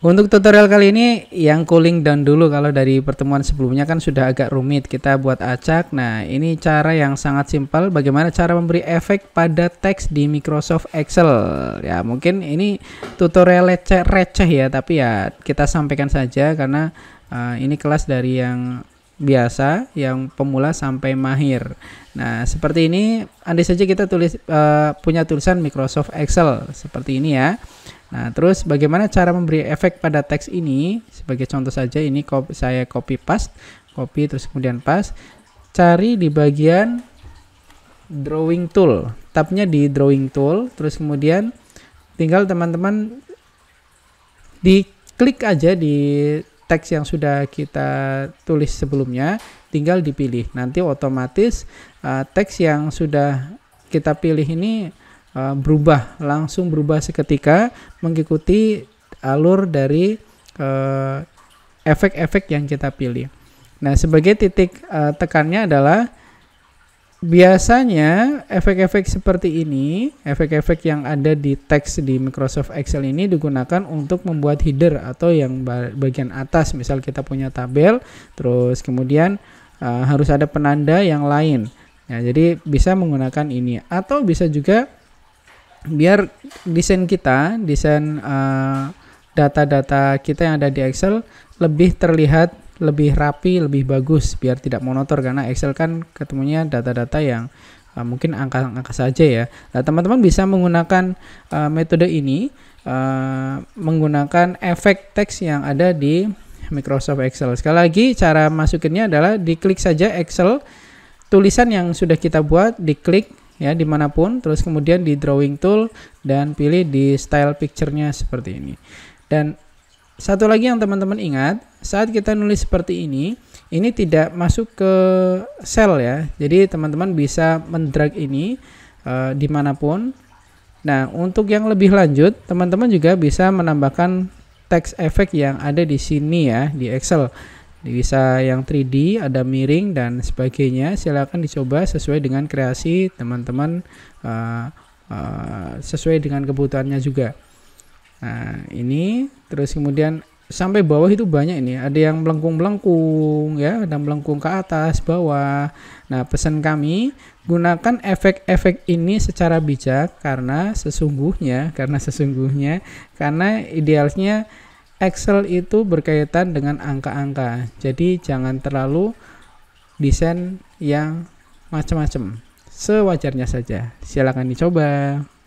Untuk tutorial kali ini yang cooling down dulu kalau dari pertemuan sebelumnya kan sudah agak rumit kita buat acak. Nah ini cara yang sangat simpel bagaimana cara memberi efek pada teks di Microsoft Excel. Ya mungkin ini tutorial receh-receh ya tapi ya kita sampaikan saja karena uh, ini kelas dari yang biasa, yang pemula sampai mahir. Nah, seperti ini andai saja kita tulis uh, punya tulisan Microsoft Excel seperti ini ya. Nah, terus bagaimana cara memberi efek pada teks ini? Sebagai contoh saja ini copy, saya copy paste, copy terus kemudian paste. Cari di bagian drawing tool. Tabnya di drawing tool, terus kemudian tinggal teman-teman diklik aja di teks yang sudah kita tulis sebelumnya, tinggal dipilih. Nanti otomatis uh, teks yang sudah kita pilih ini Eh, berubah langsung berubah seketika mengikuti alur dari efek eh, efek-efek yang kita pilih. Nah, sebagai titik uh, tekannya adalah biasanya efek-efek seperti ini, efek-efek yang ada di teks di Microsoft Excel ini digunakan untuk membuat header atau yang bagian atas, misal kita punya tabel, terus kemudian uh, harus ada penanda yang lain. Ya, jadi bisa menggunakan ini atau bisa juga biar desain kita, desain data eh, data-data kita yang ada di Excel lebih terlihat, lebih rapi, lebih bagus biar tidak monotor karena Excel kan ketemunya data-data yang uh, mungkin angka-angka saja ya. Nah, teman-teman bisa menggunakan uh, metode ini uh, menggunakan efek teks yang ada di Microsoft Excel. Sekali lagi cara masukinnya adalah diklik saja Excel tulisan yang sudah kita buat diklik ya dimanapun terus kemudian di drawing tool dan pilih di style picture-nya seperti ini dan satu lagi yang teman-teman ingat saat kita nulis seperti ini ini tidak masuk ke sel ya jadi teman-teman bisa mendrag ini uh, dimanapun nah untuk yang lebih lanjut teman-teman juga bisa menambahkan teks efek yang ada di sini ya di Excel bisa yang 3D, ada miring dan sebagainya. Silakan dicoba sesuai dengan kreasi teman-teman uh, uh, sesuai dengan kebutuhannya juga. Nah, ini terus kemudian sampai bawah itu banyak ini. Ada yang melengkung-melengkung ya, ada melengkung ke atas, bawah. Nah, pesan kami gunakan efek-efek ini secara bijak karena sesungguhnya, karena sesungguhnya, karena idealnya Excel itu berkaitan dengan angka-angka. Jadi jangan terlalu desain yang macam-macam. Sewajarnya saja. Silakan dicoba.